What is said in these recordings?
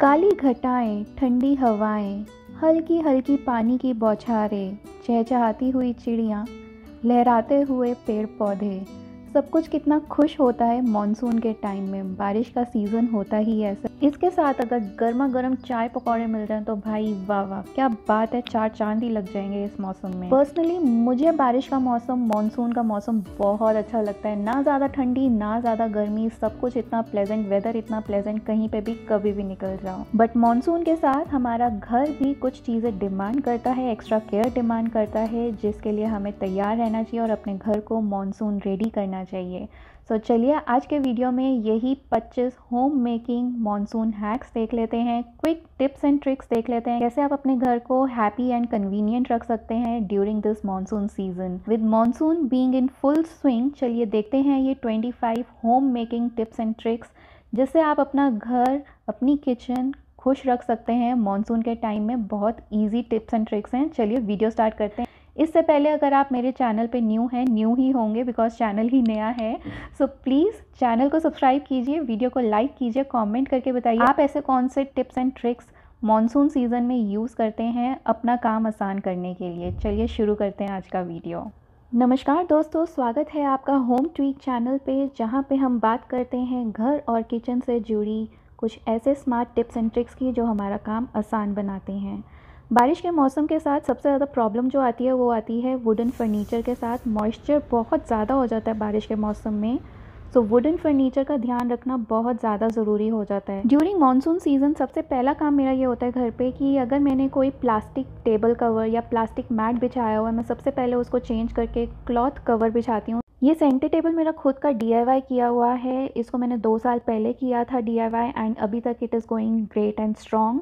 काली घटाएं ठंडी हवाएं हल्की हल्की पानी की बौछारें चहचहाती हुई चिड़ियाँ लहराते हुए पेड़ पौधे सब कुछ कितना खुश होता है मानसून के टाइम में बारिश का सीज़न होता ही ऐसा इसके साथ अगर गर्मा गर्म चाय पकौड़े मिल जाए तो भाई वाह वाह क्या बात है चार चांद ही लग जाएंगे इस मौसम में पर्सनली मुझे बारिश का मौसम मानसून का मौसम बहुत अच्छा लगता है ना ज़्यादा ठंडी ना ज़्यादा गर्मी सब कुछ इतना प्लेजेंट वेदर इतना प्लेजेंट कहीं पे भी कभी भी निकल जाओ बट मानसून के साथ हमारा घर भी कुछ चीज़ें डिमांड करता है एक्स्ट्रा केयर डिमांड करता है जिसके लिए हमें तैयार रहना चाहिए और अपने घर को मानसून रेडी करना करना चाहिए सो so, चलिए आज के वीडियो में यही 25 होम मेकिंग मानसून हैक्स देख लेते हैं क्विक टिप्स एंड ट्रिक्स देख लेते हैं कैसे आप अपने घर को हैप्पी एंड कन्वीनियंट रख सकते हैं during this monsoon season with monsoon being in full swing चलिए देखते हैं ये 25 home making tips and tricks जिससे आप अपना घर अपनी किचन खुश रख सकते हैं मॉनसून के टाइम में बहुत इजी टिप्स एंड ट्रिक्स हैं चलिए वीडियो स्टार्ट करते हैं इससे पहले अगर आप मेरे चैनल पे न्यू हैं न्यू ही होंगे बिकॉज चैनल ही नया है सो प्लीज़ चैनल को सब्सक्राइब कीजिए वीडियो को लाइक कीजिए कमेंट करके बताइए आप ऐसे कौन से tips and tricks monsoon season में यूज़ करते हैं अपना काम आसान करने के लिए चलिए शुरू करते हैं आज का वीडियो नमस्कार दोस्तों स्वागत है आपका होम ट्वीट चैनल पर जहाँ पर हम बात करते हैं घर और किचन से जुड़ी कुछ ऐसे स्मार्ट टिप्स एंड ट्रिक्स की जो हमारा काम आसान बनाते हैं बारिश के मौसम के साथ सबसे ज़्यादा प्रॉब्लम जो आती है वो आती है वुडन फर्नीचर के साथ मॉइस्चर बहुत ज़्यादा हो जाता है बारिश के मौसम में सो वुडन फर्नीचर का ध्यान रखना बहुत ज़्यादा ज़रूरी हो जाता है ड्यूरिंग मानसून सीज़न सबसे पहला काम मेरा ये होता है घर पे कि अगर मैंने कोई प्लास्टिक टेबल कवर या प्लास्टिक मैट बिछाया हुआ है मैं सबसे पहले उसको चेंज करके क्लॉथ कवर बिछाती हूँ ये सेंटर टेबल मेरा खुद का डी किया हुआ है इसको मैंने दो साल पहले किया था डी एंड अभी तक it is going great and strong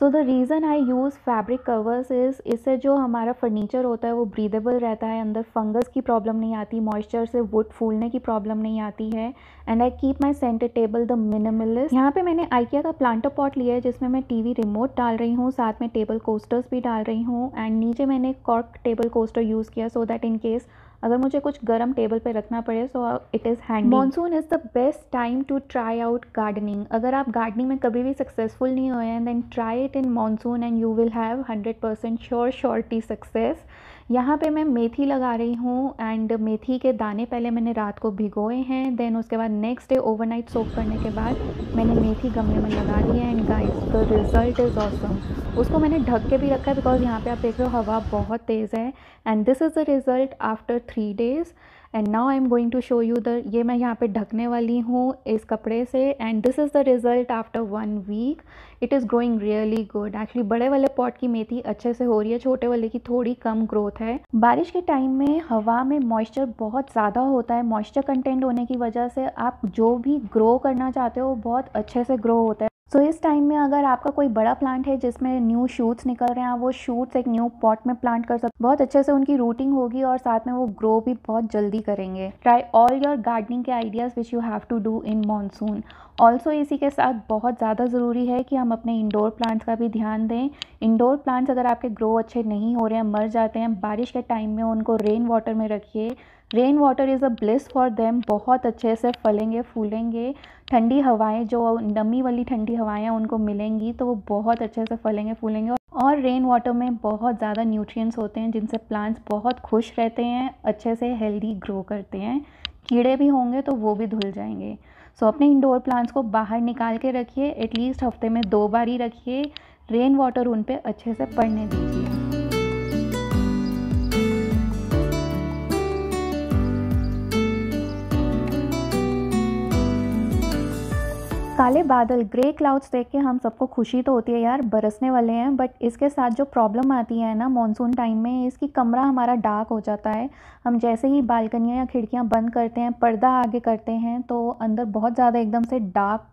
so the reason I use fabric covers is इससे जो हमारा फर्नीचर होता है वो ब्रीदेबल रहता है अंदर फंगस की प्रॉब्लम नहीं आती मॉइस्चर से वुड फूलने की प्रॉब्लम नहीं आती है and I keep my centre table the minimalist यहाँ पे मैंने आइकिया का प्लांटर पॉट लिया है जिसमें मैं टी वी रिमोट डाल रही हूँ साथ में टेबल कोस्टर्स भी डाल रही हूँ एंड नीचे मैंने कॉर्क टेबल कोस्टर यूज़ किया सो दैट इन केस अगर मुझे कुछ गर्म टेबल पर रखना पड़े so it is and monsoon is the best time to try out gardening अगर आप गार्डनिंग में कभी भी सक्सेसफुल नहीं हुए हैं then try it in monsoon and you will have hundred percent sure surety success यहाँ पे मैं मेथी लगा रही हूँ एंड मेथी के दाने पहले मैंने रात को भिगोए हैं देन उसके बाद नेक्स्ट डे ओवरनाइट सोप करने के बाद मैंने मेथी गमले में लगा दी है and guys the result is awesome उसको मैंने ढक के भी रखा है बिकॉज यहाँ पे आप देख रहे हो हवा बहुत तेज़ है and this is the result after three days and now I am going to show you the ये मैं यहाँ पे ढकने वाली हूँ इस कपड़े से and this is the result after one week it is growing really good actually बड़े वाले पॉट की मेथी अच्छे से हो रही है छोटे वाले की थोड़ी कम ग्रोथ है बारिश के टाइम में हवा में मॉइस्चर बहुत ज़्यादा होता है मॉइस्चर कंटेंट होने की वजह से आप जो भी ग्रो करना चाहते हो बहुत अच्छे से ग्रो होता है सो इस टाइम में अगर आपका कोई बड़ा प्लांट है जिसमें न्यू शूट्स निकल रहे हैं आप वो शूट्स एक न्यू पॉट में प्लांट कर सकते बहुत अच्छे से उनकी रूटिंग होगी और साथ में वो ग्रो भी बहुत जल्दी करेंगे ट्राई ऑल योर गार्डनिंग के ideas which you have to do in monsoon also इसी के साथ बहुत ज़्यादा ज़रूरी है कि हम अपने इंडोर प्लांट्स का भी ध्यान दें इंडोर प्लांट्स अगर आपके ग्रो अच्छे नहीं हो रहे हैं मर जाते हैं बारिश के टाइम में उनको रेन वाटर में रखिए rain water is a bliss for them बहुत अच्छे से फलेंगे फूलेंगे ठंडी हवाएं जो नमी वाली ठंडी हवाएं उनको मिलेंगी तो वो बहुत अच्छे से फलेंगे फूलेंगे और रेन वाटर में बहुत ज़्यादा न्यूट्रिएंट्स होते हैं जिनसे प्लांट्स बहुत खुश रहते हैं अच्छे से हेल्दी ग्रो करते हैं कीड़े भी होंगे तो वो भी धुल जाएंगे सो so, अपने इंडोर प्लांट्स को बाहर निकाल के रखिए एटलीस्ट हफ्ते में दो बार ही रखिए रेन वाटर उन पर अच्छे से पड़ने दीजिए काले बादल ग्रे क्लाउड्स देख के हम सबको खुशी तो होती है यार बरसने वाले हैं बट इसके साथ जो प्रॉब्लम आती है ना मॉनसून टाइम में इसकी कमरा हमारा डार्क हो जाता है हम जैसे ही बालकनियाँ या खिड़कियाँ बंद करते हैं पर्दा आगे करते हैं तो अंदर बहुत ज़्यादा एकदम से डार्क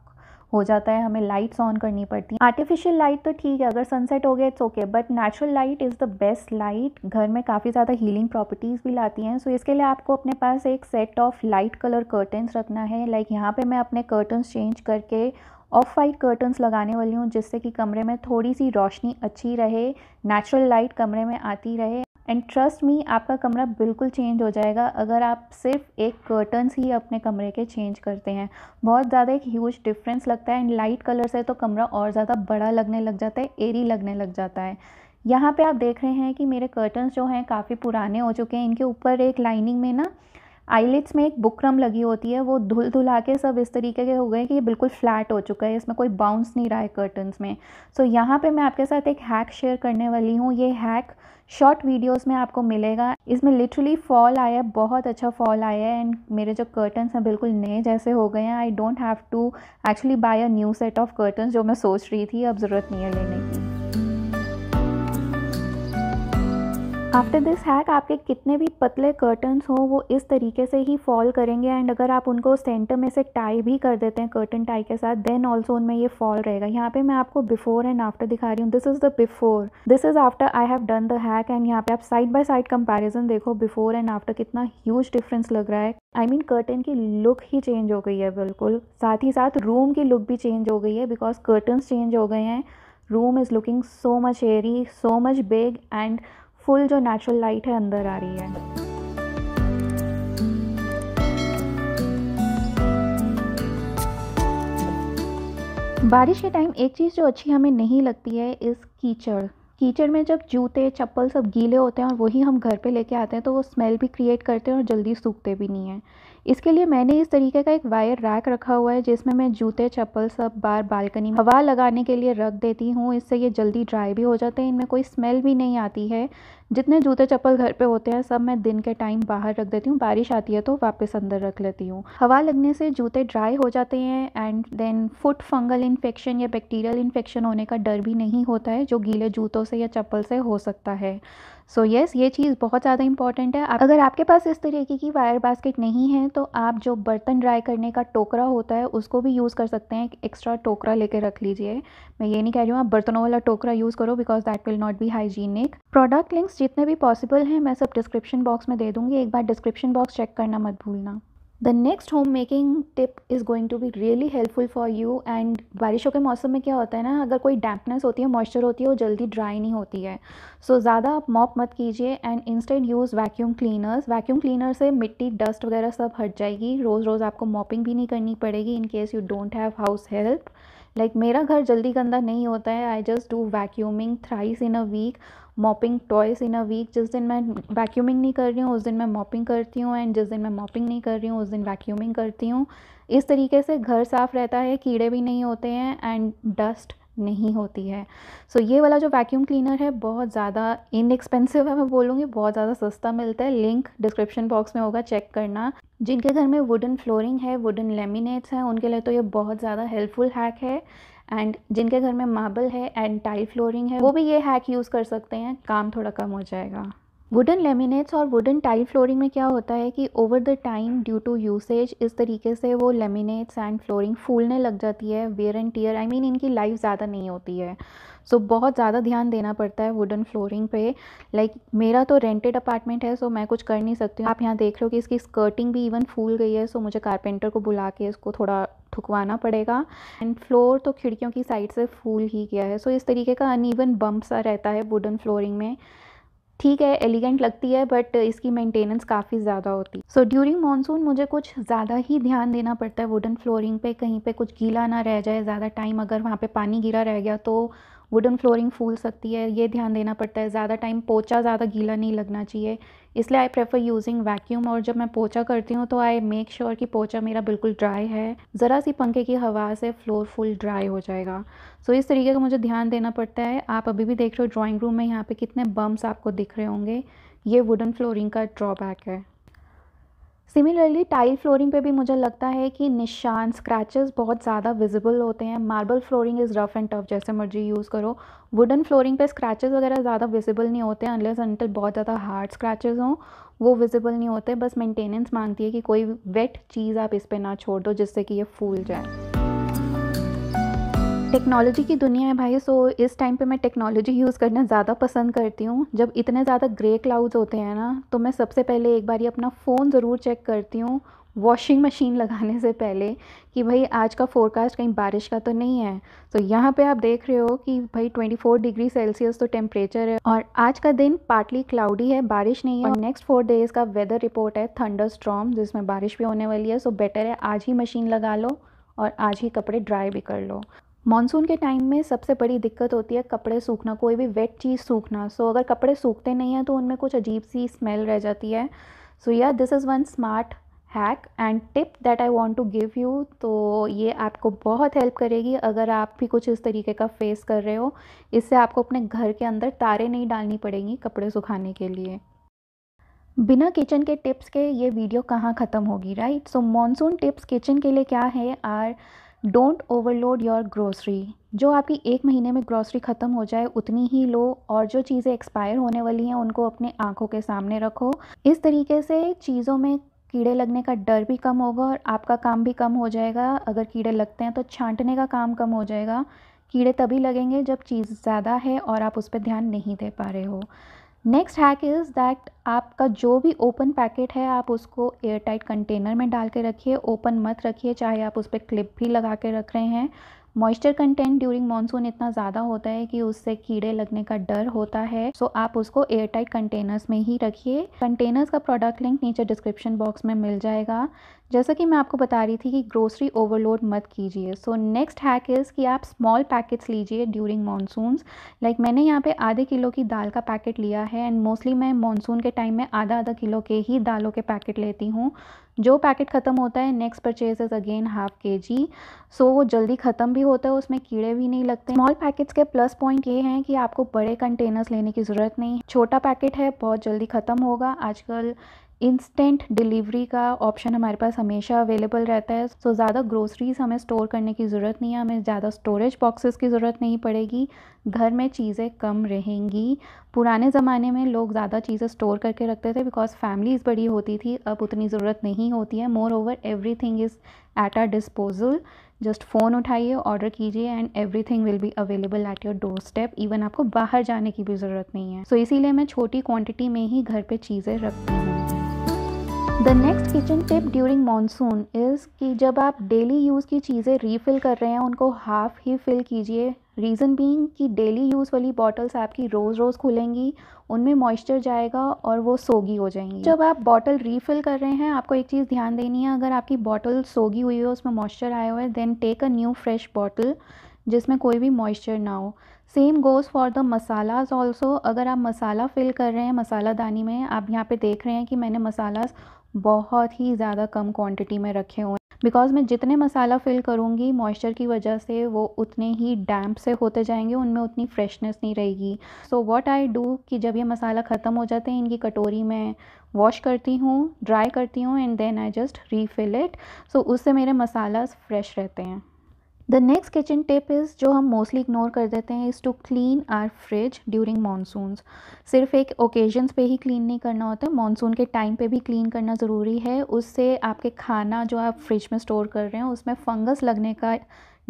हो जाता है हमें लाइट्स ऑन करनी पड़ती हैं आर्टिफिशियल लाइट तो ठीक है अगर सनसेट हो गया it's okay but natural light is the best light घर में काफ़ी ज़्यादा हीलिंग प्रॉपर्टीज़ भी लाती हैं सो so इसके लिए आपको अपने पास एक set of light colour curtains रखना है लाइक like यहाँ पर मैं अपने कर्टन्स चेंज करके ऑफ वाइट कर्टन्स लगाने वाली हूँ जिससे कि कमरे में थोड़ी सी रोशनी अच्छी रहे नेचुरल लाइट कमरे में आती रहे एंड ट्रस्ट मी आपका कमरा बिल्कुल चेंज हो जाएगा अगर आप सिर्फ एक कर्टन्स ही अपने कमरे के चेंज करते हैं बहुत ज़्यादा एक ह्यूज डिफरेंस लगता है एंड लाइट कलर से तो कमरा और ज़्यादा बड़ा लगने लग जाता है एरी लगने लग जाता है यहाँ पे आप देख रहे हैं कि मेरे कर्टन्स जो हैं काफ़ी पुराने हो चुके हैं इनके ऊपर एक लाइनिंग में ना आईलेट्स में एक बुकरम लगी होती है वो धुल धुला के सब इस तरीके के हो गए कि ये बिल्कुल फ्लैट हो चुका है इसमें कोई बाउंस नहीं रहा है कर्टन्स में सो so, यहाँ पे मैं आपके साथ एक हैक शेयर करने वाली हूँ ये हैक शॉर्ट वीडियोस में आपको मिलेगा इसमें लिटरली फॉल अच्छा आया है बहुत अच्छा फॉल आया है एंड मेरे जो कर्टन्स हैं बिल्कुल नए जैसे हो गए हैं I don't have to actually buy a new set of curtains जो मैं सोच रही थी अब ज़रूरत नहीं है लेने की आफ्टर दिस हैक आपके कितने भी पतले कर्टन्स हो वो इस तरीके से ही फॉल करेंगे एंड अगर आप उनको सेंटर में से टाई भी कर देते हैं कर्टन टाई के साथ देन ऑल्सो उनमें ये फॉल रहेगा यहाँ पे मैं आपको बिफोर एंड आफ्टर दिखा रही हूँ this is the before this is after I have done the hack and यहाँ पे आप साइड बाय साइड कंपेरिजन देखो बिफोर एंड आफ्टर कितना ह्यूज डिफरेंस लग रहा है आई मीन कर्टन की लुक ही चेंज हो गई है बिल्कुल साथ ही साथ रूम की लुक भी चेंज हो गई है बिकॉज कर्टन्स चेंज हो गए हैं room is looking so much airy so much big and full जो नेचुरल लाइट है अंदर आ रही है बारिश के टाइम एक चीज़ जो अच्छी हमें नहीं लगती है इस कीचड़ कीचड़ में जब जूते चप्पल सब गीले होते हैं और वही हम घर पे लेके आते हैं तो वो स्मेल भी क्रिएट करते हैं और जल्दी सूखते भी नहीं हैं इसके लिए मैंने इस तरीके का एक वायर रैक रखा हुआ है जिसमें मैं जूते चप्पल सब बार बालकनी में हवा लगाने के लिए रख देती हूँ इससे ये जल्दी ड्राई भी हो जाते हैं इनमें कोई स्मेल भी नहीं आती है जितने जूते चप्पल घर पे होते हैं सब मैं दिन के टाइम बाहर रख देती हूँ बारिश आती है तो वापस अंदर रख लेती हूँ हवा लगने से जूते ड्राई हो जाते हैं and then foot fungal infection या बैक्टीरियल इन्फेक्शन होने का डर भी नहीं होता है जो गीले जूतों से या चप्पल से हो सकता है सो so, येस yes, ये चीज़ बहुत ज़्यादा इंपॉर्टेंट है अगर आपके पास इस तरीके की वायर बास्केट नहीं है तो आप जो बर्तन ड्राई करने का टोकरा होता है उसको भी यूज़ कर सकते हैं एक एक्स्ट्रा टोकरा लेके रख लीजिए मैं ये नहीं कह रही हूँ आप बर्तनों वाला टोकरा यूज़ करो because that will not be hygienic product links जितने भी पॉसिबल हैं मैं सब डिस्क्रिप्शन बॉक्स में दे दूँगी एक बार डिस्क्रिप्शन बॉक्स चेक करना मत भूलना the next home making tip is going to be really helpful for you and बारिशों के मौसम में क्या होता है ना अगर कोई डैम्पनेस होती है मॉइस्चर होती है वो जल्दी ड्राई नहीं होती है सो so, ज़्यादा आप मॉप मत कीजिए and instant use vacuum cleaners vacuum cleaner से मिट्टी डस्ट वगैरह सब हट जाएगी रोज़ रोज़ आपको मॉपिंग भी नहीं करनी पड़ेगी in case you don't have house help like मेरा घर जल्दी गंदा नहीं होता है I just do vacuuming thrice in a week mopping twice in a week जिस दिन मैं वैक्यूमिंग नहीं कर रही हूँ उस दिन मैं मॉपिंग करती हूँ एंड जिस दिन मैं मॉपिंग नहीं कर रही हूँ उस दिन वैक्यूमिंग करती हूँ इस तरीके से घर साफ रहता है कीड़े भी नहीं होते हैं एंड डस्ट नहीं होती है सो so, ये वाला जो वैक्यूम क्लीनर है बहुत ज़्यादा इनएक्सपेंसिव है मैं बोलूँगी बहुत ज़्यादा सस्ता मिलता है लिंक डिस्क्रिप्शन बॉक्स में होगा चेक करना जिनके घर में वुडन फ्लोरिंग है वुडन लेमिनेट्स हैं उनके लिए तो ये बहुत ज़्यादा हेल्पफुल हैक है एंड जिनके घर में मार्बल है एंड टाइल फ्लोरिंग है वो भी ये हैक यूज़ कर सकते हैं काम थोड़ा कम हो जाएगा वुडन लेमिनेट्स और वुडन टाइल फ्लोरिंग में क्या होता है कि over the time due to usage इस तरीके से वो लेमिनेट्स एंड फ्लोरिंग फूलने लग जाती है wear and tear I mean इनकी लाइफ ज़्यादा नहीं होती है सो so, बहुत ज़्यादा ध्यान देना पड़ता है वुडन फ्लोरिंग पे लाइक like, मेरा तो रेंटेड अपार्टमेंट है सो so मैं कुछ कर नहीं सकती हूँ आप यहाँ देख रहे हो कि इसकी स्कर्टिंग भी इवन फूल गई है सो so मुझे कारपेंटर को बुला के इसको थोड़ा ठुकवाना पड़ेगा एंड फ्लोर तो खिड़कियों की साइड से फूल ही गया है सो so, इस तरीके का अन बम्प सा रहता है वुडन फ्लोरिंग में ठीक है एलिगेंट लगती है बट इसकी मेंटेनेंस काफ़ी ज़्यादा होती है सो ड्यूरिंग मानसून मुझे कुछ ज़्यादा ही ध्यान देना पड़ता है वुडन फ्लोरिंग पे कहीं पे कुछ गीला ना रह जाए ज़्यादा टाइम अगर वहाँ पे पानी गिरा रह गया तो वुडन फ्लोरिंग फूल सकती है ये ध्यान देना पड़ता है ज़्यादा टाइम पोचा ज़्यादा गीला नहीं लगना चाहिए इसलिए आई प्रेफर यूजिंग वैक्यूम और जब मैं पोचा करती हूँ तो आई मेक श्योर कि पोचा मेरा बिल्कुल ड्राई है ज़रा सी पंखे की हवा से फ्लोर फुल ड्राई हो जाएगा सो so, इस तरीके का मुझे ध्यान देना पड़ता है आप अभी भी देख रहे हो ड्राॅइंग रूम में यहाँ पर कितने बम्स आपको दिख रहे होंगे ये वुडन फ्लोरिंग का ड्रॉबैक है सिमिलरली टाइल फ्लोरिंग पे भी मुझे लगता है कि निशान स्क्रैचेस बहुत ज़्यादा विजिबल होते हैं marble flooring is rough and tough जैसे मर्जी यूज़ करो वुडन फ्लोरिंग पे स्क्रैचेस वगैरह ज़्यादा विजिबल नहीं होते अनलेस अनटिल बहुत ज़्यादा हार्ड स्क्रैचेस हों वो विजिबल नहीं होते बस मेंटेनेंस मांगती है कि कोई वेट चीज़ आप इस पर ना छोड़ दो जिससे कि ये फूल जाए टेक्नोलॉजी की दुनिया है भाई सो इस टाइम पे मैं टेक्नोलॉजी यूज़ करना ज़्यादा पसंद करती हूँ जब इतने ज़्यादा ग्रे क्लाउड्स होते हैं ना तो मैं सबसे पहले एक बार अपना फ़ोन ज़रूर चेक करती हूँ वॉशिंग मशीन लगाने से पहले कि भाई आज का फोरकास्ट कहीं बारिश का तो नहीं है तो यहाँ पे आप देख रहे हो कि भाई 24 डिग्री सेल्सियस तो टेम्परेचर है और आज का दिन पार्टली क्लाउडी है बारिश नहीं है और नेक्स्ट फोर डेज़ का वेदर रिपोर्ट है थंडर स्ट्रॉम जिसमें बारिश भी होने वाली है सो बेटर है आज ही मशीन लगा लो और आज ही कपड़े ड्राई भी कर लो मानसून के टाइम में सबसे बड़ी दिक्कत होती है कपड़े सूखना कोई भी वेट चीज़ सूखना सो so, अगर कपड़े सूखते नहीं हैं तो उनमें कुछ अजीब सी स्मेल रह जाती है so yeah this is one smart hack and tip that I want to give you तो ये आपको बहुत हेल्प करेगी अगर आप भी कुछ इस तरीके का फेस कर रहे हो इससे आपको अपने घर के अंदर तारे नहीं डालनी पड़ेंगी कपड़े सुखाने के लिए बिना किचन के टिप्स के ये वीडियो कहाँ ख़त्म होगी right so monsoon tips kitchen के लिए क्या है are don't overload your grocery जो आपकी एक महीने में ग्रोसरी ख़त्म हो जाए उतनी ही लो और जो चीज़ें एक्सपायर होने वाली हैं उनको अपने आँखों के सामने रखो इस तरीके से चीज़ों में कीड़े लगने का डर भी कम होगा और आपका काम भी कम हो जाएगा अगर कीड़े लगते हैं तो छांटने का काम कम हो जाएगा कीड़े तभी लगेंगे जब चीज़ ज़्यादा है और आप उस पर ध्यान नहीं दे पा रहे हो नेक्स्ट हैक इज़ दैट आपका जो भी ओपन पैकेट है आप उसको एयर टाइट कंटेनर में डाल के रखिए ओपन मत रखिए चाहे आप उस पर क्लिप भी लगा के रख रहे हैं मॉइस्चर कंटेंट ड्यूरिंग मानसून इतना ज़्यादा होता है कि उससे कीड़े लगने का डर होता है सो so आप उसको एयर टाइट कंटेनर्स में ही रखिए कंटेनर्स का प्रोडक्ट लिंक नीचे डिस्क्रिप्शन बॉक्स में मिल जाएगा जैसा कि मैं आपको बता रही थी कि ग्रोसरी ओवरलोड मत कीजिए सो नेक्स्ट हैक इज़ कि आप स्मॉल पैकेट्स लीजिए ड्यूरिंग मानसून लाइक मैंने यहाँ पे आधे किलो की दाल का पैकेट लिया है एंड मोस्टली मैं मानसून के टाइम में आधा आधा किलो के ही दालों के पैकेट लेती हूँ जो पैकेट ख़त्म होता है next purchase is again half K G सो वो जल्दी ख़त्म भी होता है उसमें कीड़े भी नहीं लगते स्मॉल पैकेट्स के प्लस पॉइंट ये हैं कि आपको बड़े कंटेनर्स लेने की ज़रूरत नहीं छोटा पैकेट है बहुत जल्दी ख़त्म होगा आजकल इंस्टेंट डिलीवरी का ऑप्शन हमारे पास हमेशा अवेलेबल रहता है सो ज़्यादा ग्रोसरीज हमें स्टोर करने की ज़रूरत नहीं है हमें ज़्यादा स्टोरेज बॉक्सेस की ज़रूरत नहीं पड़ेगी घर में चीज़ें कम रहेंगी पुराने ज़माने में लोग ज़्यादा चीज़ें स्टोर करके रखते थे बिकॉज फैमिलीज़ बड़ी होती थी अब उतनी ज़रूरत नहीं होती है moreover everything is at our disposal just phone उठाइए ऑर्डर कीजिए and everything will be available at your doorstep even आपको बाहर जाने की भी ज़रूरत नहीं है सो so, इसीलिए मैं छोटी क्वान्टिटी में ही घर पर चीज़ें रखती हूँ the next kitchen tip during monsoon is कि जब आप डेली यूज़ की चीज़ें रीफ़िल कर रहे हैं उनको हाफ़ ही फ़िल कीजिए रीज़न बीइंग कि डेली यूज़ वाली बॉटल्स आपकी रोज़ रोज़ खुलेंगी उनमें मॉइस्चर जाएगा और वो सोगी हो जाएंगी जब आप बॉटल रीफ़िल कर रहे हैं आपको एक चीज़ ध्यान देनी है अगर आपकी बॉटल सोगी हुई हो उसमें मॉइस्चर आया हुआ है then take a new fresh bottle जिसमें कोई भी मॉइस्चर ना हो same goes for the masalas also अगर आप मसाला फिल कर रहे हैं मसाला दानी में आप यहाँ पे देख रहे हैं कि मैंने मसालाज बहुत ही ज़्यादा कम क्वांटिटी में रखे हुए हैं बिकॉज़ मैं जितने मसाला फिल करूँगी मॉइस्चर की वजह से वो उतने ही डैम्प से होते जाएंगे उनमें उतनी फ्रेशनेस नहीं रहेगी सो व्हाट आई डू कि जब ये मसाला ख़त्म हो जाते हैं इनकी कटोरी में वॉश करती हूँ ड्राई करती हूँ and then I just refill it so उससे मेरे मसाला फ्रेश रहते हैं the next kitchen tip is जो हम मोस्टली इग्नोर कर देते हैं is to clean our fridge during monsoons सिर्फ एक ओकेजन्स पे ही क्लीन नहीं करना होता मानसून के टाइम पे भी क्लीन करना ज़रूरी है उससे आपके खाना जो आप फ्रिज में स्टोर कर रहे हैं उसमें फंगस लगने का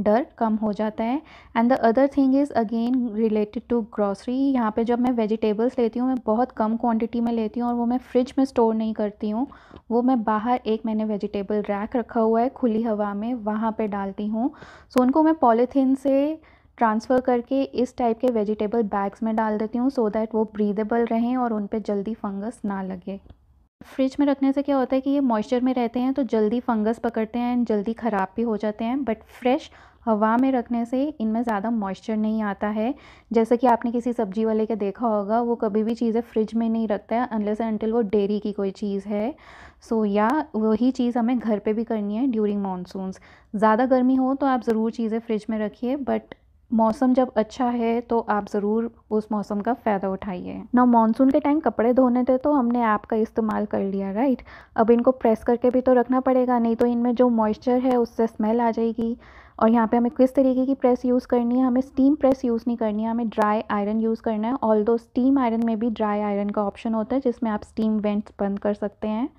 डर कम हो जाता है and the other thing is again related to grocery यहाँ पे जब मैं वेजिटेबल्स लेती हूँ मैं बहुत कम क्वांटिटी में लेती हूँ और वो मैं फ्रिज में स्टोर नहीं करती हूँ वो मैं बाहर एक मैंने वेजिटेबल रैक रखा हुआ है खुली हवा में वहाँ पर डालती हूँ सो उनको मैं पॉलीथीन से ट्रांसफ़र करके इस टाइप के वेजिटेबल बैग्स में डाल देती हूँ सो दैट वो ब्रीदेबल रहें और उन पर जल्दी फंगस ना लगे फ्रिज में रखने से क्या होता है कि ये मॉइस्चर में रहते हैं तो जल्दी फंगस पकड़ते हैं एंड जल्दी ख़राब भी हो जाते हैं बट फ्रेश हवा में रखने से इनमें ज़्यादा मॉइस्चर नहीं आता है जैसे कि आपने किसी सब्जी वाले के देखा होगा वो कभी भी चीज़ें फ्रिज में नहीं रखता है अनलेस अनटिल वो डेयरी की कोई चीज़ है सो so, या वही चीज़ हमें घर पे भी करनी है ड्यूरिंग मानसूनस ज़्यादा गर्मी हो तो आप ज़रूर चीज़ें फ्रिज में रखिए बट मौसम जब अच्छा है तो आप ज़रूर उस मौसम का फ़ायदा उठाइए ना मानसून के टाइम कपड़े धोने थे तो हमने ऐप का इस्तेमाल कर लिया राइट अब इनको प्रेस करके भी तो रखना पड़ेगा नहीं तो इनमें जो मॉइस्चर है उससे स्मेल आ जाएगी और यहाँ पे हमें किस तरीके की प्रेस यूज़ करनी है हमें स्टीम प्रेस यूज़ नहीं करनी है हमें ड्राई आयरन यूज़ करना है ऑल स्टीम आयरन में भी ड्राई आयरन का ऑप्शन होता है जिसमें आप स्टीम वेंट्स बंद कर सकते हैं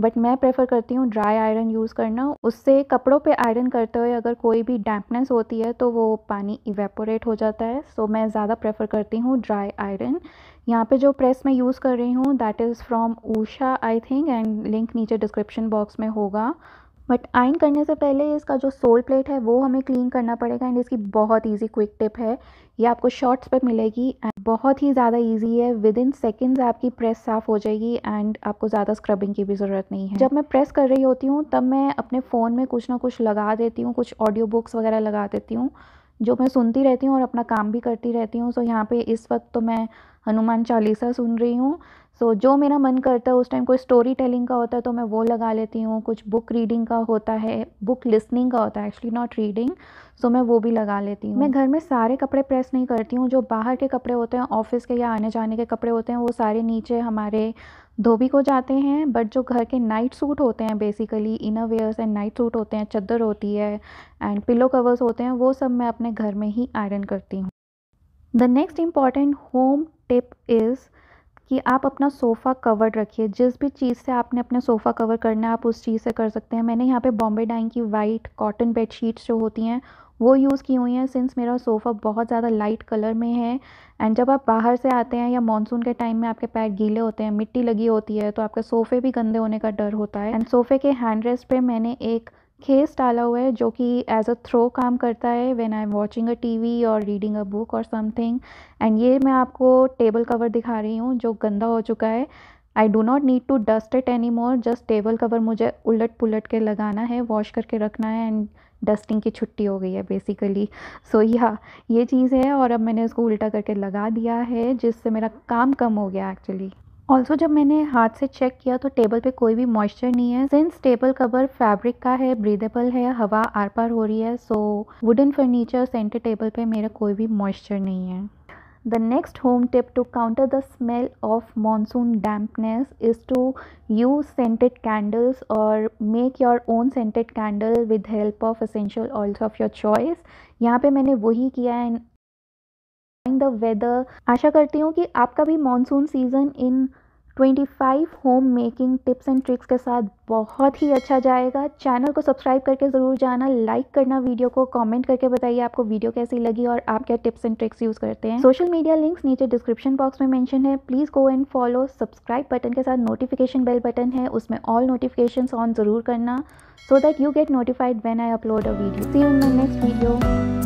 बट मैं प्रेफर करती हूँ ड्राई आयरन यूज़ करना उससे कपड़ों पे आयरन करते हुए अगर कोई भी डैम्पनेस होती है तो वो पानी इवेपोरेट हो जाता है सो so, मैं ज़्यादा प्रेफर करती हूँ ड्राई आयरन यहाँ पे जो प्रेस मैं यूज़ कर रही हूँ that is from Usha I think and link नीचे डिस्क्रिप्शन बॉक्स में होगा बट आयन करने से पहले इसका जो सोल प्लेट है वो हमें क्लीन करना पड़ेगा एंड इसकी बहुत इजी क्विक टिप है ये आपको शॉर्ट्स पर मिलेगी एंड बहुत ही ज़्यादा इजी है विद इन सेकेंड्स आपकी प्रेस साफ़ हो जाएगी एंड आपको ज़्यादा स्क्रबिंग की भी ज़रूरत नहीं है जब मैं प्रेस कर रही होती हूँ तब मैं अपने फ़ोन में कुछ ना कुछ लगा देती हूँ कुछ ऑडियो बुक्स वगैरह लगा देती हूँ जो मैं सुनती रहती हूँ और अपना काम भी करती रहती हूँ सो यहाँ पे इस वक्त तो मैं हनुमान चालीसा सुन रही हूँ सो so, जो मेरा मन करता है उस टाइम कोई स्टोरी टेलिंग का होता है तो मैं वो लगा लेती हूँ कुछ बुक रीडिंग का होता है बुक लिसनिंग का होता है एक्चुअली नॉट रीडिंग सो मैं वो भी लगा लेती हूँ मैं घर में सारे कपड़े प्रेस नहीं करती हूँ जो बाहर के कपड़े होते हैं ऑफिस के या आने जाने के कपड़े होते हैं वो सारे नीचे हमारे धोबी को जाते हैं बट जो घर के नाइट सूट होते हैं basically inner wears and night suit होते हैं चद्दर होती है एंड पिलो कवर्स होते हैं वो सब मैं अपने घर में ही आयरन करती हूँ the next important home tip is कि आप अपना सोफ़ा कवर्ड रखिए जिस भी चीज़ से आपने अपना सोफ़ा कवर करना है आप उस चीज़ से कर सकते हैं मैंने यहाँ पे बॉम्बे डाइंग की वाइट कॉटन बेड शीट्स जो होती हैं वो यूज़ की हुई हैं सिंस मेरा सोफ़ा बहुत ज़्यादा लाइट कलर में है एंड जब आप बाहर से आते हैं या मानसून के टाइम में आपके पैर गीले होते हैं मिट्टी लगी होती है तो आपके सोफ़े भी गंदे होने का डर होता है एंड सोफ़े के हैंड रेस्ट पर मैंने एक खेस डाला हुआ है जो कि एज अ थ्रो काम करता है when I am watching a TV or reading a book or something and ये मैं आपको टेबल कवर दिखा रही हूँ जो गंदा हो चुका है I do not need to dust it any more just table cover मुझे उलट पुलट के लगाना है वॉश करके रखना है एंड डस्टिंग की छुट्टी हो गई है बेसिकली सो या ये चीज़ है और अब मैंने इसको उल्टा करके लगा दिया है जिससे मेरा काम कम हो गया एक्चुअली ऑल्सो जब मैंने हाथ से चेक किया तो टेबल पे कोई भी मॉइस्चर नहीं है सिंस टेबल कवर फैब्रिक का है ब्रीदेबल है हवा आर पार हो रही है so wooden furniture centre table पे मेरा कोई भी मॉइस्चर नहीं है the next home tip to counter the smell of monsoon dampness is to use scented candles और make your own scented candle with help of essential oils of your choice यहाँ पे मैंने वही किया एंड द वेदर आशा करती हूँ कि आपका भी monsoon season in 25 home making tips and tricks के साथ बहुत ही अच्छा जाएगा चैनल को सब्सक्राइब करके ज़रूर जाना लाइक करना वीडियो को कमेंट करके बताइए आपको वीडियो कैसी लगी और आप क्या टिप्स एंड ट्रिक्स यूज़ करते हैं सोशल मीडिया लिंक्स नीचे डिस्क्रिप्शन बॉक्स में मेंशन है please go and follow subscribe button के साथ नोटिफिकेशन बेल बटन है उसमें ऑल नोटिफिकेशन ऑन ज़रूर करना so that you get notified when I upload a video see in my next video